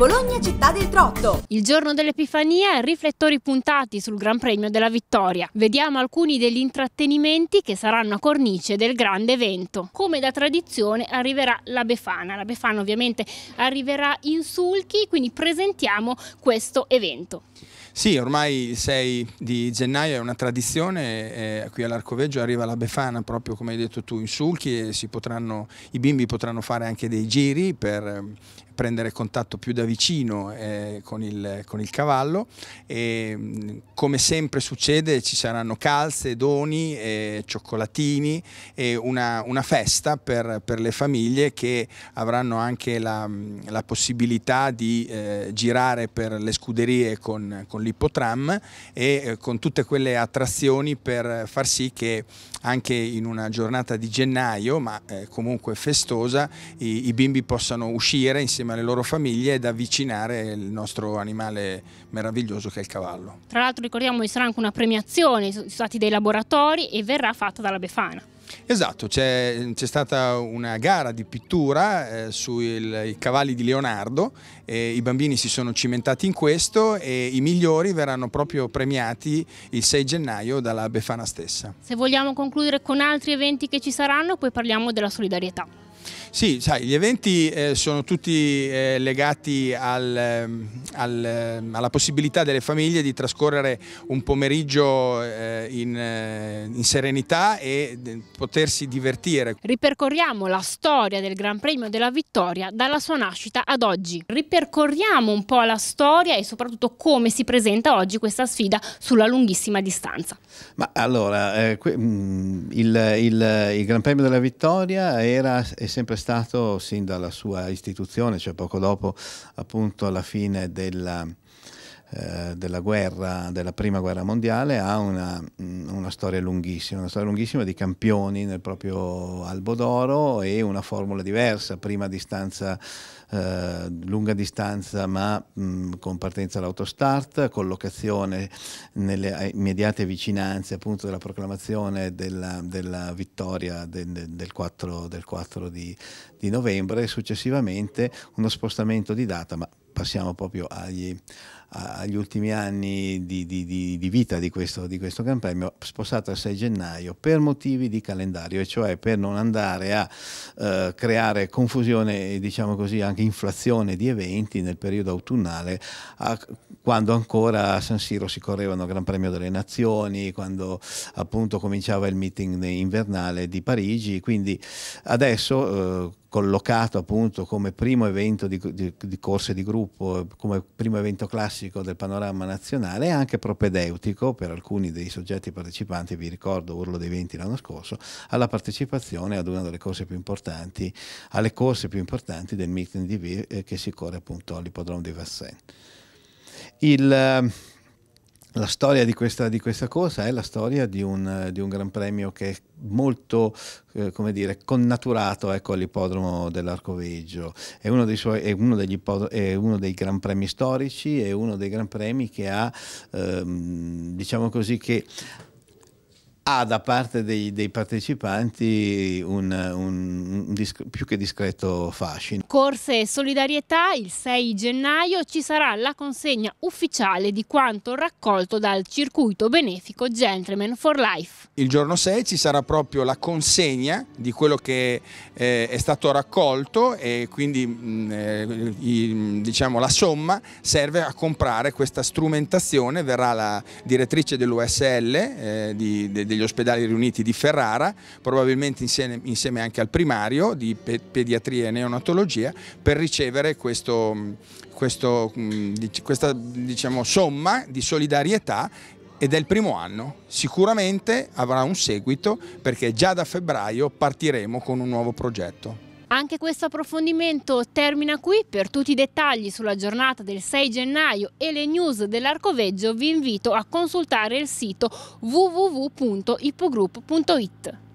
Bologna città del trotto. Il giorno dell'Epifania, riflettori puntati sul Gran Premio della Vittoria. Vediamo alcuni degli intrattenimenti che saranno a cornice del grande evento. Come da tradizione arriverà la Befana. La Befana ovviamente arriverà in sulchi, quindi presentiamo questo evento. Sì, ormai il 6 di gennaio è una tradizione, eh, qui all'Arcoveggio arriva la Befana proprio come hai detto tu in sulchi e potranno, i bimbi potranno fare anche dei giri per eh, prendere contatto più da vicino eh, con, il, con, il, cavallo e come sempre succede ci saranno calze, doni, eh, cioccolatini e una, una festa per, per, le famiglie che avranno anche la, la possibilità di eh, girare per le scuderie con, con l'ippotram e eh, con tutte quelle attrazioni per far sì che anche in una giornata di gennaio ma eh, comunque festosa i, i bimbi possano uscire insieme insieme alle loro famiglie ed avvicinare il nostro animale meraviglioso che è il cavallo. Tra l'altro ricordiamo ci sarà anche una premiazione, sono stati dei laboratori e verrà fatta dalla Befana. Esatto, c'è, stata una gara di pittura eh, sui cavalli di Leonardo, eh, i bambini si sono cimentati in questo e i migliori verranno proprio premiati il 6 gennaio dalla Befana stessa. Se vogliamo concludere con altri eventi che ci saranno, poi parliamo della solidarietà. Sì, sai, gli eventi eh, sono tutti eh, legati al, ehm, al, ehm, alla possibilità delle famiglie di trascorrere un pomeriggio eh, in, eh, in, serenità e eh, potersi divertire. Ripercorriamo la storia del Gran Premio della Vittoria dalla sua nascita ad oggi. Ripercorriamo un po' la storia e soprattutto come si presenta oggi questa sfida sulla lunghissima distanza. Ma allora, eh, mm, il, il, il Gran Premio della Vittoria era, è sempre stato sin dalla sua istituzione, cioè poco dopo appunto alla fine della, eh, della, guerra, della prima guerra mondiale, ha una mh, mm, una storia lunghissima, una storia lunghissima di campioni nel proprio albo d'oro e una formula diversa, prima distanza, eh, lunga distanza ma mh, con partenza all'autostart, collocazione nelle eh, immediate vicinanze appunto della proclamazione della, della vittoria del, del, 4, del 4 di, di novembre e successivamente uno spostamento di data, ma passiamo proprio agli, agli ultimi anni di, di, di, di vita di questo, questo Gran Premio, spostato al 6 gennaio per motivi di calendario, e cioè per non andare a eh, creare confusione e diciamo così anche inflazione di eventi nel periodo autunnale, a, quando ancora a San Siro si correvano Gran Premio delle Nazioni, quando appunto cominciava il meeting invernale di Parigi, quindi adesso... Eh, collocato appunto come primo evento di, di, di, corse di gruppo, come primo evento classico del panorama nazionale e anche propedeutico per alcuni dei soggetti partecipanti, vi ricordo Urlo dei Venti l'anno scorso, alla partecipazione ad una delle corse più importanti, alle corse più importanti del Meeting DV eh, che si corre appunto all'Ippodromo di Vincennes. Il, la storia di questa, di questa, corsa è la storia di un, di un Gran Premio che è molto eh, come dire, connaturato ecco, all'ippodromo dell'Arcoveggio. È uno, dei suoi, è, uno è uno, dei Gran Premi storici, è uno dei Gran Premi che ha, ehm, diciamo così, che ha da parte dei, dei partecipanti un, un, un più che discreto fascino. Corse e solidarietà, il 6 gennaio ci sarà la consegna ufficiale di quanto raccolto dal circuito benefico Gentleman for Life. Il giorno 6 ci sarà proprio la consegna di quello che eh, è stato raccolto e quindi mh, mm, eh, i, diciamo, la somma serve a comprare questa strumentazione, verrà la direttrice dell'USL eh, di, de, degli negli ospedali riuniti di Ferrara, probabilmente insieme, insieme anche al primario di pe pediatria e neonatologia, per ricevere questo, questo, mm, questa diciamo, somma di solidarietà ed è il primo anno, sicuramente avrà un seguito perché già da febbraio partiremo con un nuovo progetto. Anche questo approfondimento termina qui. Per tutti i dettagli sulla giornata del 6 gennaio e le news dell'Arcoveggio vi invito a consultare il sito www.ippogroup.it.